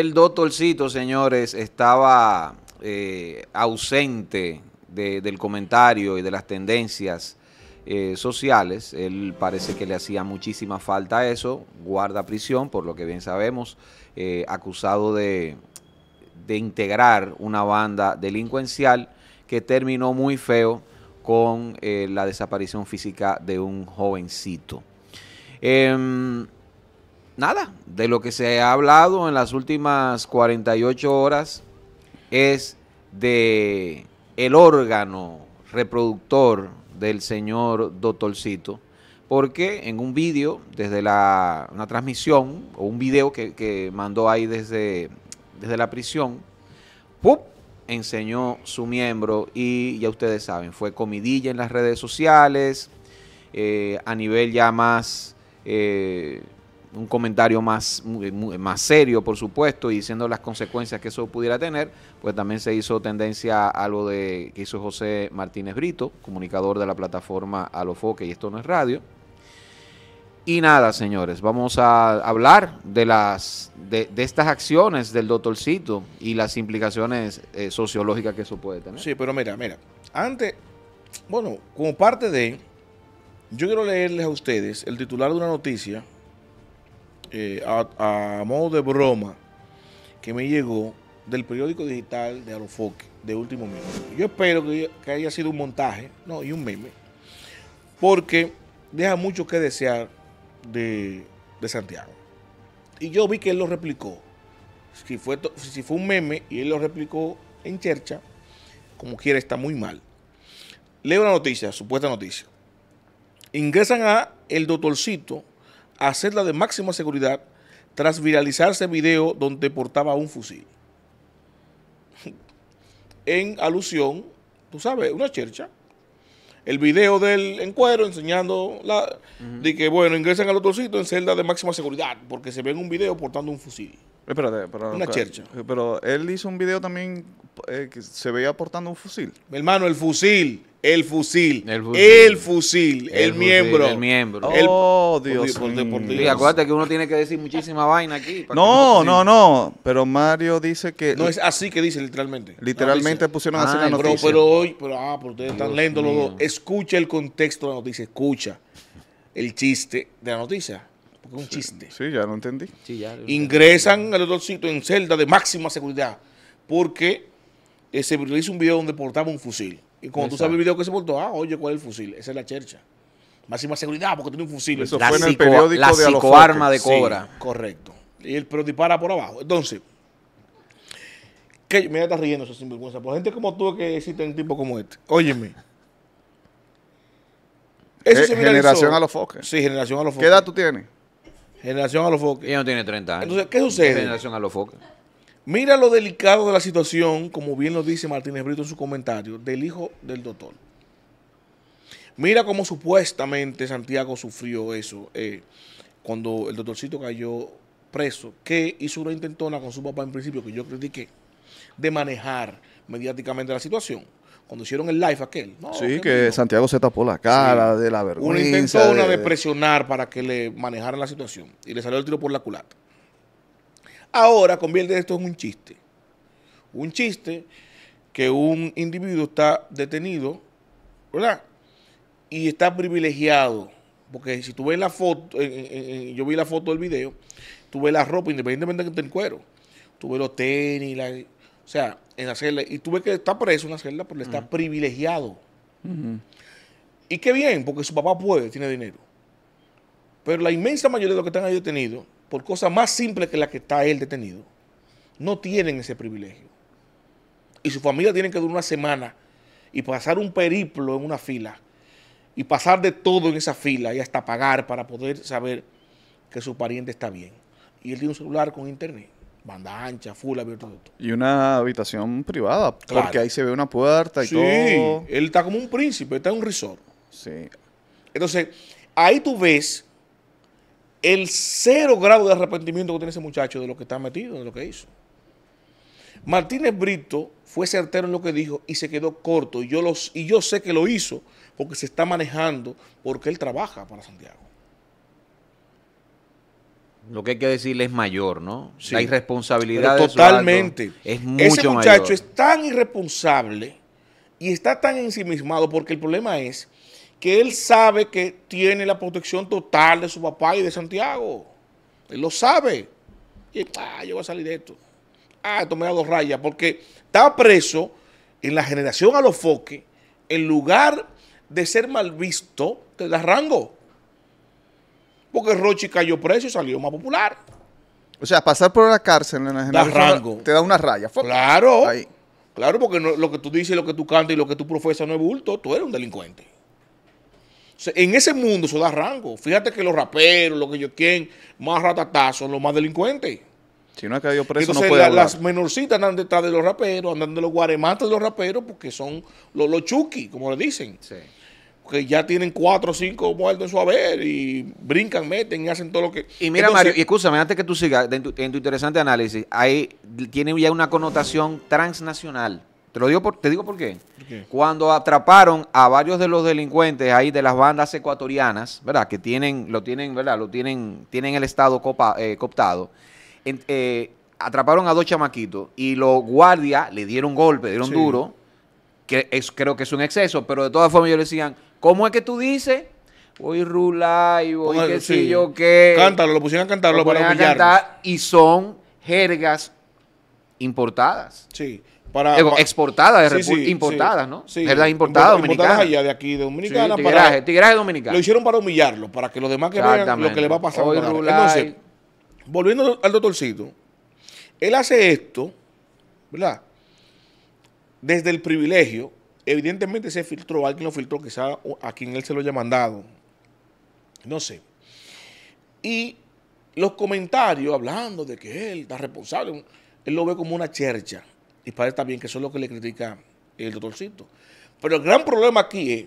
el doctorcito, señores, estaba eh, ausente del comentario y de las tendencias eh, sociales. Él parece que le hacía muchísima falta eso. Guarda prisión, por lo que bien sabemos, eh, acusado de, integrar una banda delincuencial que terminó muy feo con la desaparición física de un jovencito. Em, nada, de lo que se ha hablado en las últimas 48 horas es de el órgano reproductor del señor Doctorcito, porque en un vídeo, desde la, una transmisión o un video que, mandó ahí desde, desde la prisión, enseñó su miembro y ya ustedes saben, fue comidilla en las redes sociales, eh, a nivel ya más eh, un comentario más, eh, más serio, por supuesto, y diciendo las consecuencias que eso pudiera tener, pues también se hizo tendencia a lo de que hizo José Martínez Brito, comunicador de la plataforma Alofoque y Esto no es radio. Y nada, señores, vamos a hablar de las de, estas acciones del doctorcito y las implicaciones eh, sociológicas que eso puede tener. Sí, pero mira, mira, antes, bueno, como parte de, yo quiero leerles a ustedes el titular de una noticia eh, a, modo de broma que me llegó del periódico digital de Arofoque de último minuto. Yo espero que, haya sido un montaje, no, y un meme, porque deja mucho que desear de, Santiago. Y yo vi que él lo replicó. Si fue, si fue un meme y él lo replicó en Chercha, como quiera está muy mal. Leo una noticia, supuesta noticia. Ingresan a el doctorcito hacerla de máxima seguridad tras viralizarse video donde portaba un fusil. en alusión, tú sabes, una chercha. El video del encuero enseñando la, de que, bueno, ingresan al otro sitio en celda de máxima seguridad porque se ve en un video portando un fusil. Espérate, pero, una chercha. Pero él hizo un video también eh, que se veía portando un fusil. Mi hermano, el fusil el fusil, el fusil, el, el, miembro. el miembro. Oh, Dios mío. acuérdate que uno tiene que decir muchísima vaina aquí. no, no, no, pero Mario dice que... No, es así que dice literalmente. Ah, literalmente pusieron así ah, la noticia. Pero, hoy, pero, ah, pero ustedes están leyendo los dos. Escucha el contexto de la noticia, escucha el chiste de la noticia. Porque es un chiste. Sí, ya lo entendí. Sí, ya, Ingresan al otro sitio en celda de máxima seguridad porque eh, se hizo un video donde portaba un fusil. Y cuando tú sabes el video que se portó, ah, oye, ¿cuál es el fusil? Esa es la chercha. Máxima seguridad porque tiene un fusil. Eso fue en el periódico la de psicoarma de Cobra. correcto. Y el pero dispara por abajo. Entonces, que, mira, está riendo eso sin vergüenza Por gente como tú que existe un tipo como este. Óyeme. Eh, generación a los foques. Sí, generación a los foques. ¿Qué edad tú tienes? Generación a los foques. Ella no tiene 30 años. Entonces, ¿qué sucede? Generación a los foques. Mira lo delicado de la situación, como bien lo dice Martínez Brito en su comentario, del hijo del doctor. Mira cómo supuestamente Santiago sufrió eso eh, cuando el doctorcito cayó preso, que hizo una intentona con su papá en principio, que yo critiqué, de manejar mediáticamente la situación. Cuando hicieron el live aquel. sí, que Santiago se tapó la cara de la vergüenza. Una intentona de... de presionar para que le manejaran la situación. Y le salió el tiro por la culata. Ahora convierte esto en un chiste. Un chiste que un individuo está detenido, ¿verdad? Y está privilegiado. Porque si tú ves la foto, yo vi la foto del video, tú ves la ropa, independientemente de que esté en cuero. Tú ves los tenis, la, o sea, en la celda. Y tú ves que está preso en la celda, pero está privilegiado. Y qué bien, porque su papá puede, tiene dinero. Pero la inmensa mayoría de los que están ahí detenidos por cosas más simples que la que está él detenido, no tienen ese privilegio. Y su familia tiene que durar una semana y pasar un periplo en una fila y pasar de todo en esa fila y hasta pagar para poder saber que su pariente está bien. Y él tiene un celular con internet, banda ancha, full, abierto. Todo. Y una habitación privada, porque ahí se ve una puerta y todo. Sí, él está como un príncipe, está en un resort. Sí. Entonces, ahí tú ves el cero grado de arrepentimiento que tiene ese muchacho de lo que está metido, de lo que hizo. Martínez Brito fue certero en lo que dijo y se quedó corto. Y yo, los, y yo sé que lo hizo porque se está manejando, porque él trabaja para Santiago. Lo que hay que decirle es mayor, ¿no? Sí. La irresponsabilidad. totalmente. es mucho Ese muchacho es tan irresponsable y está tan ensimismado porque el problema es que él sabe que tiene la protección total de su papá y de Santiago. Él lo sabe. Y ah, yo voy a salir de esto. Ah, esto me da dos rayas, porque estaba preso en la generación a los foques, en lugar de ser mal visto, te da rango. Porque Rochi cayó preso y salió más popular. O sea, pasar por la cárcel en la generación rango. te da una raya. Claro. Claro, porque lo que tú dices, lo que tú cantas y lo que tú profesas no es bulto, tú eres un delincuente. En ese mundo se da rango. Fíjate que los raperos, lo que ellos quieren, más ratatazos, son los más delincuentes. Si no ha caído preso, no puede las menorcitas andan detrás de los raperos, andan de los guarematas de los raperos, porque son los, los como le dicen. que ya tienen cuatro o cinco muertos en su haber y brincan, meten y hacen todo lo que. Y mira, Mario, y escúchame, antes que tú sigas, en tu, en tu interesante análisis, ahí tiene ya una connotación transnacional. Te digo por, qué. Cuando atraparon a varios de los delincuentes ahí de las bandas ecuatorianas, ¿verdad? Que tienen, lo tienen, ¿verdad? Lo tienen, tienen el Estado copa, eh, cooptado. Eh, atraparon a dos chamaquitos y los guardias le dieron golpe, dieron duro, que es, creo que es un exceso, pero de todas formas ellos decían, ¿cómo es que tú dices? Voy rula y voy que yo qué. Cántalo, lo pusieron a cantarlo para humillar. y son jergas importadas. Sí. Para, exportadas de importadas, ¿no? Importadas allá de aquí, de Dominicana. Tigraje, para, tigraje dominicano. Lo hicieron para humillarlo, para que los demás que vean lo que le va a pasar. Entonces, volviendo al doctorcito, él hace esto, ¿verdad? Desde el privilegio, evidentemente se filtró, alguien lo filtró, quizá a quien él se lo haya mandado, no sé. Y los comentarios hablando de que él está responsable, él lo ve como una chercha, y parece también, que eso es lo que le critica el doctorcito. Pero el gran problema aquí es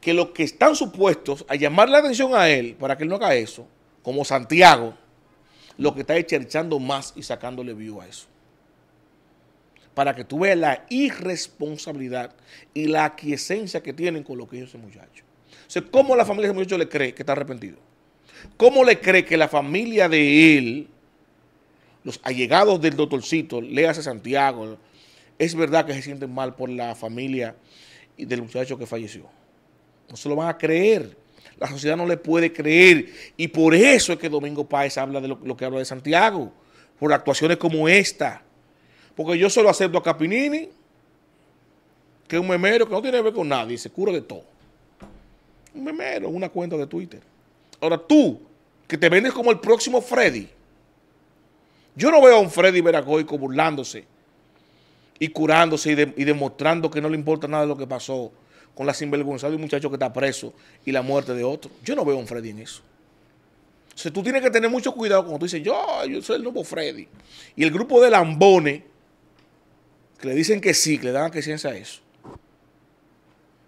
que los que están supuestos a llamar la atención a él para que él no haga eso, como Santiago, lo que está echando más y sacándole view a eso. Para que tú veas la irresponsabilidad y la aquiescencia que tienen con lo que es ese muchacho. O sea, ¿cómo la familia de ese muchacho le cree que está arrepentido? ¿Cómo le cree que la familia de él los allegados del doctorcito, léase Santiago, es verdad que se sienten mal por la familia y del muchacho que falleció. No se lo van a creer. La sociedad no le puede creer. Y por eso es que Domingo Páez habla de lo, que habla de Santiago. Por actuaciones como esta. Porque yo solo acepto a Capinini, que es un memero que no tiene que ver con nadie, se cura de todo. Un memero, una cuenta de Twitter. Ahora tú, que te vendes como el próximo Freddy, yo no veo a un Freddy Veragoico burlándose y curándose y, demostrando que no le importa nada de lo que pasó con la sinvergüenza de un muchacho que está preso y la muerte de otro. Yo no veo a un Freddy en eso. O sea, tú tienes que tener mucho cuidado cuando tú dices, yo, yo soy el nuevo Freddy. Y el grupo de lambones que le dicen que sí, que le dan que a eso.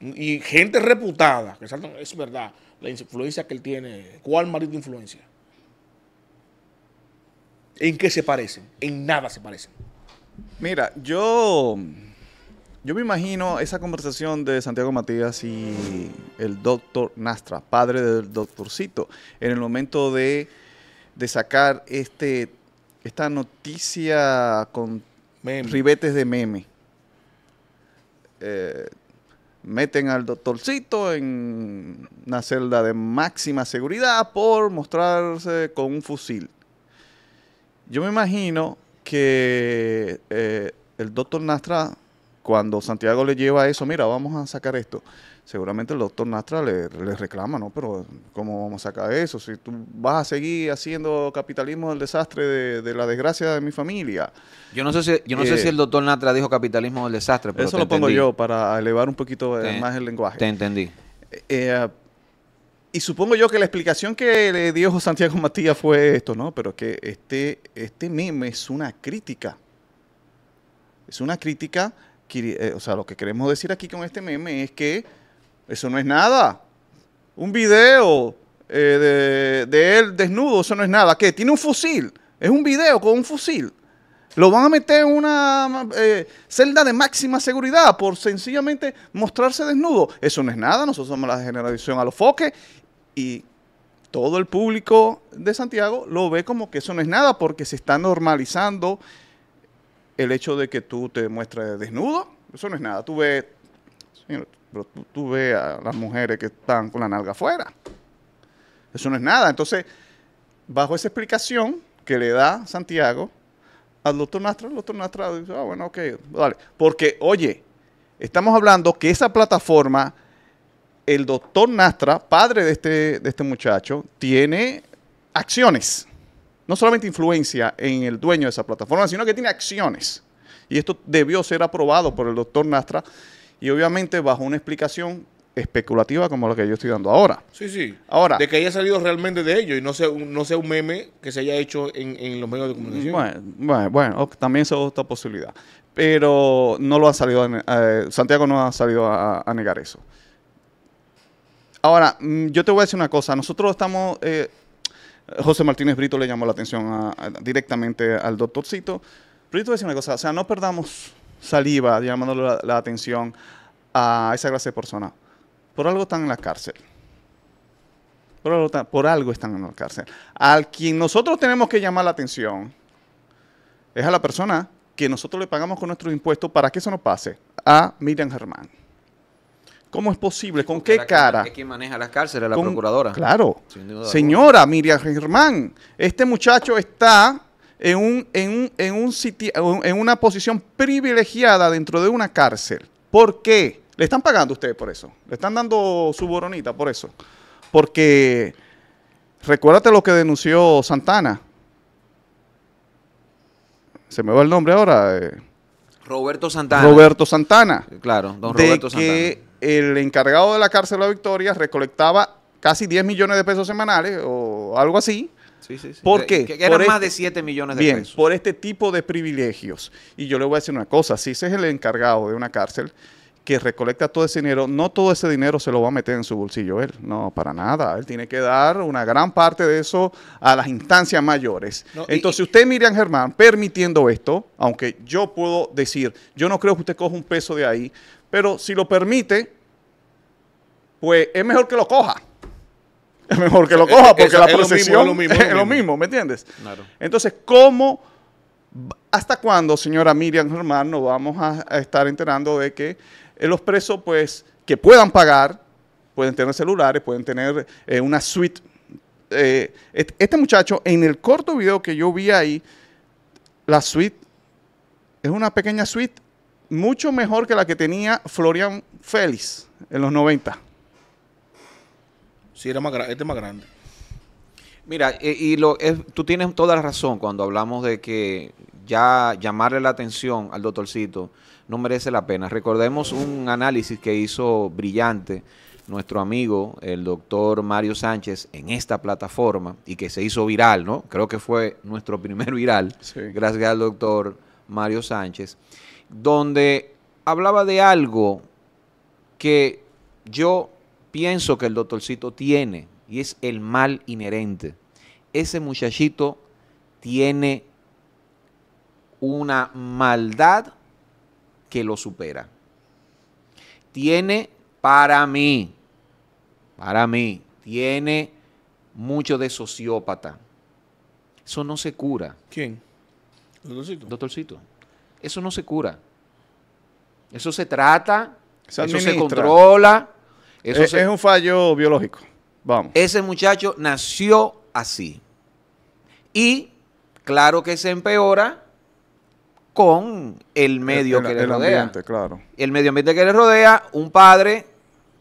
Y gente reputada, que es verdad, la influencia que él tiene, cuál marido de influencia. ¿En qué se parecen? En nada se parecen. Mira, yo, yo me imagino esa conversación de Santiago Matías y el doctor Nastra, padre del doctorcito, en el momento de, sacar este, esta noticia con ribetes de meme. Eh, meten al doctorcito en una celda de máxima seguridad por mostrarse con un fusil. Yo me imagino que eh, el doctor Nastra, cuando Santiago le lleva eso, mira, vamos a sacar esto, seguramente el doctor Nastra le, reclama, ¿no? Pero ¿cómo vamos a sacar eso? Si tú vas a seguir haciendo capitalismo del desastre de, la desgracia de mi familia. Yo no sé si, yo no sé si el eh, doctor Nastra dijo capitalismo del desastre, pero... Eso lo pongo yo para elevar un poquito eh, más el lenguaje. Te entendí. Y supongo yo que la explicación que le dio Santiago Matías fue esto, ¿no? Pero que este, este meme es una crítica. Es una crítica. Eh, o sea, lo que queremos decir aquí con este meme es que eso no es nada. Un video eh, de, él desnudo, eso no es nada. ¿Qué? Tiene un fusil. Es un video con un fusil. Lo van a meter en una eh, celda de máxima seguridad por sencillamente mostrarse desnudo. Eso no es nada, nosotros somos la generación a los foques y todo el público de Santiago lo ve como que eso no es nada, porque se está normalizando el hecho de que tú te muestres desnudo. Eso no es nada. Tú ves, a las mujeres que están con la nalga afuera. Eso no es nada. Entonces, bajo esa explicación que le da Santiago al doctor Nastra, el doctor Nastra dice, ah, bueno, ok, vale. Porque, oye, estamos hablando que esa plataforma el doctor Nastra, padre de este, de este muchacho, tiene acciones. No solamente influencia en el dueño de esa plataforma, sino que tiene acciones. Y esto debió ser aprobado por el doctor Nastra y obviamente bajo una explicación especulativa como la que yo estoy dando ahora. Sí, sí. Ahora. De que haya salido realmente de ello y no sea, un, no sea un meme que se haya hecho en, en los medios de comunicación. Bueno, bueno, también es otra posibilidad. Pero no lo ha salido, eh, Santiago no ha salido a negar eso. Ahora, mm, yo te voy a decir una cosa. Nosotros estamos... Eh, José Martínez Brito le llamó la atención directamente al doctorcito. Pero yo te a decir una cosa. O sea, no perdamos saliva llamándole la, atención a esa clase de persona, Por algo están en la cárcel. Por algo, están, por algo están en la cárcel. Al quien nosotros tenemos que llamar la atención es a la persona que nosotros le pagamos con nuestros impuestos para que eso no pase. A Miriam Germán. ¿Cómo es posible? ¿Con qué cara? Es quien maneja las cárceles, la procuradora. Claro. Señora Miriam Germán, este muchacho está en, un, en, un, sitio, en una posición privilegiada dentro de una cárcel. ¿Por qué? Le están pagando ustedes por eso. Le están dando su boronita por eso. Porque recuérdate lo que denunció Santana. Se me va el nombre ahora. Eh. Roberto Santana. Roberto Santana. Claro, don Roberto Santana el encargado de la cárcel de la Victoria recolectaba casi 10 millones de pesos semanales o algo así. Sí, sí, sí. ¿Por qué? Que, más este de 7 millones de bien, pesos. Por este tipo de privilegios. Y yo le voy a decir una cosa, si ese es el encargado de una cárcel, que recolecta todo ese dinero, no todo ese dinero se lo va a meter en su bolsillo él, no, para nada. Él tiene que dar una gran parte de eso a las instancias mayores. Entonces, usted, Miriam Germán, permitiendo esto, aunque yo puedo decir, yo no creo que usted coja un peso de ahí, pero si lo permite, pues es mejor que lo coja. Es mejor que lo coja porque la procesión es lo mismo, es lo mismo, ¿me entiendes? Entonces, ¿cómo ¿Hasta cuándo, señora Miriam Germán, nos vamos a, estar enterando de que en eh, los presos pues que puedan pagar, pueden tener celulares, pueden tener eh, una suite. Eh, este muchacho, en el corto video que yo vi ahí, la suite es una pequeña suite mucho mejor que la que tenía Florian Félix en los 90. Sí, era más este es más grande. Mira, y, lo, tú tienes toda la razón cuando hablamos de que ya llamarle la atención al doctorcito no merece la pena. Recordemos un análisis que hizo brillante nuestro amigo, el doctor Mario Sánchez, en esta plataforma y que se hizo viral, ¿no? Creo que fue nuestro primer viral, gracias al doctor Mario Sánchez, donde hablaba de algo que yo pienso que el doctorcito tiene y es el mal inherente. Ese muchachito tiene una maldad que lo supera. Tiene para mí, para mí, tiene mucho de sociópata. Eso no se cura. ¿Quién? Doctorcito. Doctorcito. Eso no se cura. Eso se trata, eso se controla. Eso es un fallo biológico. Vamos. Ese muchacho nació así. Y claro que se empeora con el medio que le rodea. El medio ambiente que le rodea, un padre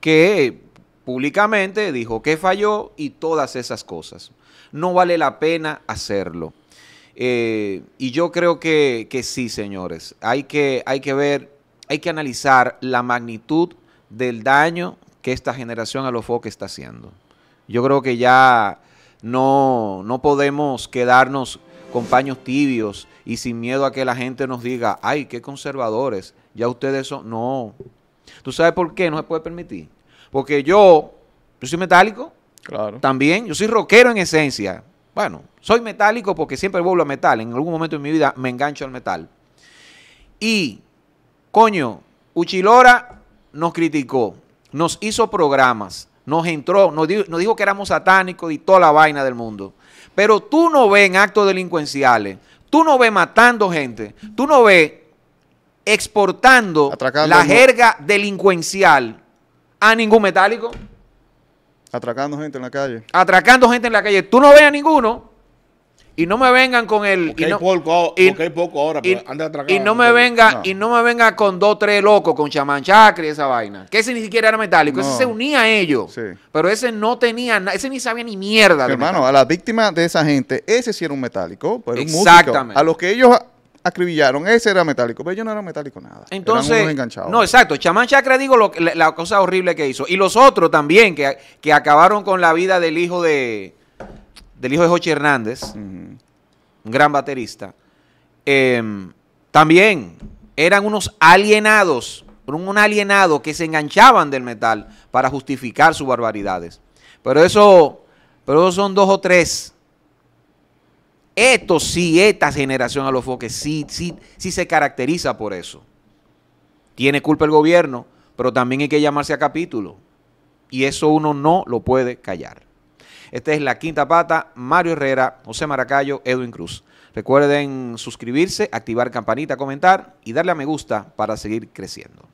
que públicamente dijo que falló y todas esas cosas. No vale la pena hacerlo. Eh, y yo creo que, sí, señores. Hay que, hay que ver, hay que analizar la magnitud del daño que esta generación a los foques está haciendo. Yo creo que ya no, no podemos quedarnos con tibios y sin miedo a que la gente nos diga, ay, qué conservadores, ya ustedes son. No. ¿Tú sabes por qué no se puede permitir? Porque yo, yo soy metálico. Claro. También, yo soy rockero en esencia. Bueno, soy metálico porque siempre vuelvo a metal. En algún momento de mi vida me engancho al metal. Y, coño, Uchilora nos criticó, nos hizo programas, nos entró, nos dijo que éramos satánicos y toda la vaina del mundo. Pero tú no ves en actos delincuenciales, tú no ves matando gente, tú no ves exportando la jerga delincuencial a ningún metálico. Atracando gente en la calle. Atracando gente en la calle. Tú no ves a ninguno. Y no me vengan con el. Okay, y poco, ahora, y, pero y no me venga, y no me venga con dos, tres locos, con chamán y esa vaina. Que ese ni siquiera era metálico, ese se unía a ellos. Pero ese no tenía nada, ese ni sabía ni mierda. hermano, a las víctimas de esa gente, ese sí era un metálico, Exactamente. A los que ellos acribillaron, ese era metálico, pero ellos no eran metálico nada. Entonces, Eran no, exacto. Chamán Chacre digo lo, la, la, cosa horrible que hizo. Y los otros también, que, que acabaron con la vida del hijo de el hijo de Jochi Hernández, un gran baterista, em, también eran unos alienados, un alienado que se enganchaban del metal para justificar sus barbaridades. Pero eso, pero son dos o tres. Esto sí, esta generación a los foques sí, sí, sí se caracteriza por eso. Tiene culpa el gobierno, pero también hay que llamarse a capítulo. Y eso uno no lo puede callar. Esta es La Quinta Pata, Mario Herrera, José Maracayo, Edwin Cruz. Recuerden suscribirse, activar campanita, comentar y darle a me gusta para seguir creciendo.